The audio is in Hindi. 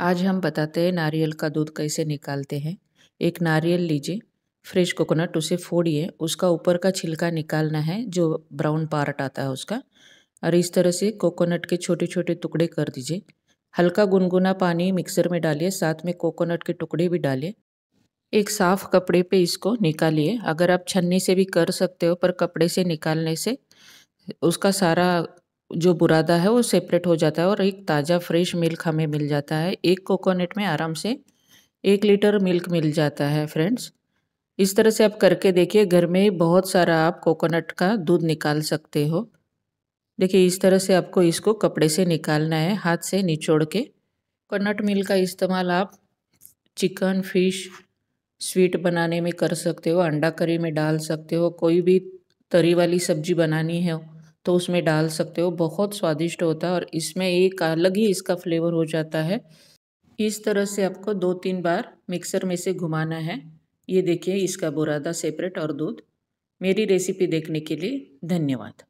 आज हम बताते हैं नारियल का दूध कैसे निकालते हैं एक नारियल लीजिए फ्रेश कोकोनट उसे फोड़िए उसका ऊपर का छिलका निकालना है जो ब्राउन पार्ट आता है उसका और इस तरह से कोकोनट के छोटे छोटे टुकड़े कर दीजिए हल्का गुनगुना पानी मिक्सर में डालिए साथ में कोकोनट के टुकड़े भी डालिए एक साफ़ कपड़े पे इसको निकालिए अगर आप छन्नी से भी कर सकते हो पर कपड़े से निकालने से उसका सारा जो बुरादा है वो सेपरेट हो जाता है और एक ताज़ा फ्रेश मिल्क हमें मिल जाता है एक कोकोनट में आराम से एक लीटर मिल्क मिल जाता है फ्रेंड्स इस तरह से आप करके देखिए घर में बहुत सारा आप कोकोनट का दूध निकाल सकते हो देखिए इस तरह से आपको इसको कपड़े से निकालना है हाथ से निचोड़ के कोकोनट मिल्क का इस्तेमाल आप चिकन फिश स्वीट बनाने में कर सकते हो अंडा करी में डाल सकते हो कोई भी तरी वाली सब्जी बनानी है तो उसमें डाल सकते हो बहुत स्वादिष्ट होता है और इसमें एक अलग ही इसका फ्लेवर हो जाता है इस तरह से आपको दो तीन बार मिक्सर में से घुमाना है ये देखिए इसका बुरादा सेपरेट और दूध मेरी रेसिपी देखने के लिए धन्यवाद